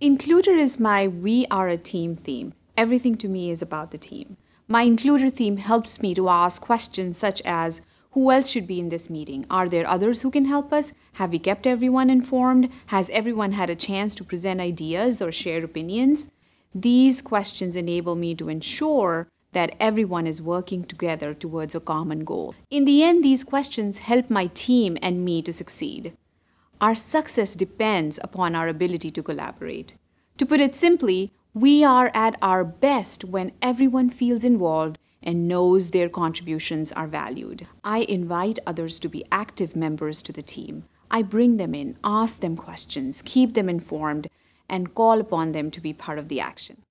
Includer is my We Are a Team theme. Everything to me is about the team. My includer theme helps me to ask questions such as Who else should be in this meeting? Are there others who can help us? Have we kept everyone informed? Has everyone had a chance to present ideas or share opinions? These questions enable me to ensure that everyone is working together towards a common goal. In the end, these questions help my team and me to succeed. Our success depends upon our ability to collaborate. To put it simply, we are at our best when everyone feels involved and knows their contributions are valued. I invite others to be active members to the team. I bring them in, ask them questions, keep them informed, and call upon them to be part of the action.